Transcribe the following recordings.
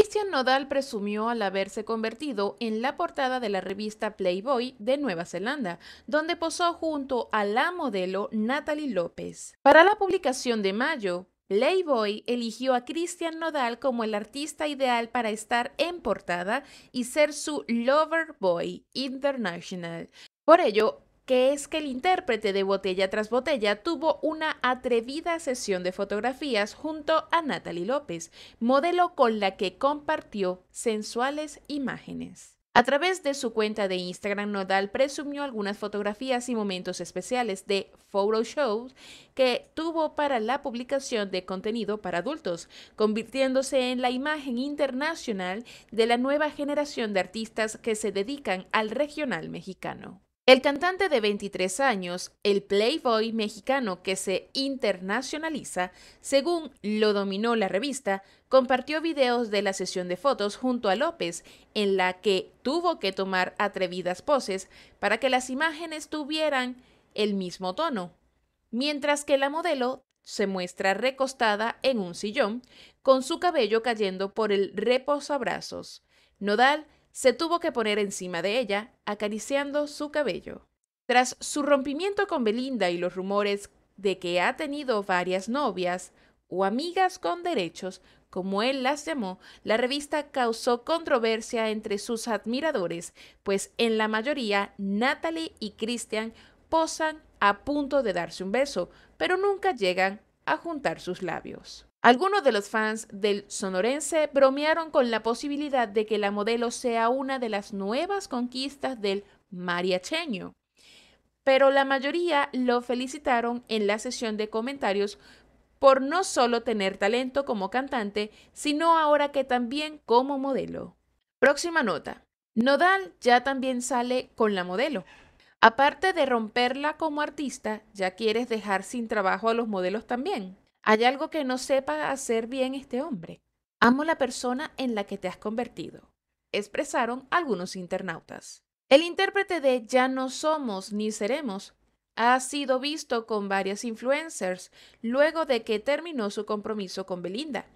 Christian Nodal presumió al haberse convertido en la portada de la revista Playboy de Nueva Zelanda, donde posó junto a la modelo Natalie López. Para la publicación de mayo, Playboy eligió a Christian Nodal como el artista ideal para estar en portada y ser su Lover Boy International. Por ello, que es que el intérprete de Botella tras Botella tuvo una atrevida sesión de fotografías junto a Natalie López, modelo con la que compartió sensuales imágenes. A través de su cuenta de Instagram, Nodal presumió algunas fotografías y momentos especiales de photo shows que tuvo para la publicación de contenido para adultos, convirtiéndose en la imagen internacional de la nueva generación de artistas que se dedican al regional mexicano. El cantante de 23 años, el playboy mexicano que se internacionaliza, según lo dominó la revista, compartió videos de la sesión de fotos junto a López, en la que tuvo que tomar atrevidas poses para que las imágenes tuvieran el mismo tono, mientras que la modelo se muestra recostada en un sillón, con su cabello cayendo por el reposabrazos. Nodal se tuvo que poner encima de ella, acariciando su cabello. Tras su rompimiento con Belinda y los rumores de que ha tenido varias novias o amigas con derechos, como él las llamó, la revista causó controversia entre sus admiradores, pues en la mayoría Natalie y Christian posan a punto de darse un beso, pero nunca llegan a juntar sus labios. Algunos de los fans del sonorense bromearon con la posibilidad de que la modelo sea una de las nuevas conquistas del mariacheño, pero la mayoría lo felicitaron en la sesión de comentarios por no solo tener talento como cantante, sino ahora que también como modelo. Próxima nota. Nodal ya también sale con la modelo. Aparte de romperla como artista, ya quieres dejar sin trabajo a los modelos también. Hay algo que no sepa hacer bien este hombre. Amo la persona en la que te has convertido, expresaron algunos internautas. El intérprete de Ya no somos ni seremos ha sido visto con varias influencers luego de que terminó su compromiso con Belinda.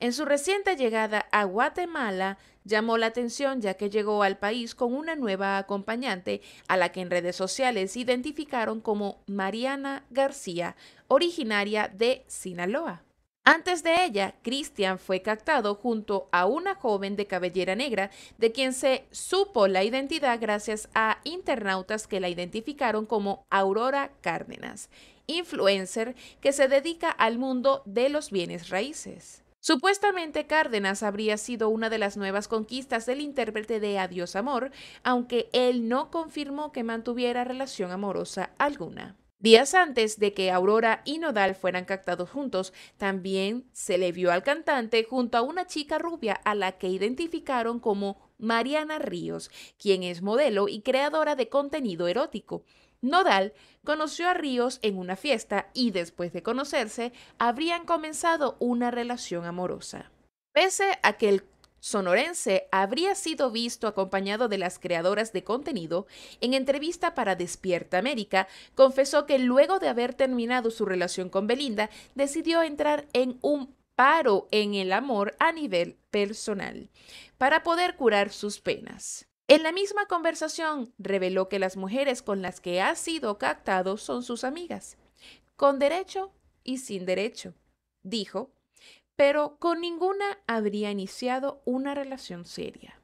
En su reciente llegada a Guatemala, llamó la atención ya que llegó al país con una nueva acompañante a la que en redes sociales identificaron como Mariana García, originaria de Sinaloa. Antes de ella, Cristian fue captado junto a una joven de cabellera negra, de quien se supo la identidad gracias a internautas que la identificaron como Aurora Cárdenas, influencer que se dedica al mundo de los bienes raíces. Supuestamente Cárdenas habría sido una de las nuevas conquistas del intérprete de Adiós Amor, aunque él no confirmó que mantuviera relación amorosa alguna. Días antes de que Aurora y Nodal fueran captados juntos, también se le vio al cantante junto a una chica rubia a la que identificaron como Mariana Ríos, quien es modelo y creadora de contenido erótico. Nodal conoció a Ríos en una fiesta y después de conocerse habrían comenzado una relación amorosa. Pese a que el sonorense habría sido visto acompañado de las creadoras de contenido, en entrevista para Despierta América confesó que luego de haber terminado su relación con Belinda decidió entrar en un paro en el amor a nivel personal para poder curar sus penas. En la misma conversación reveló que las mujeres con las que ha sido captado son sus amigas, con derecho y sin derecho, dijo, pero con ninguna habría iniciado una relación seria.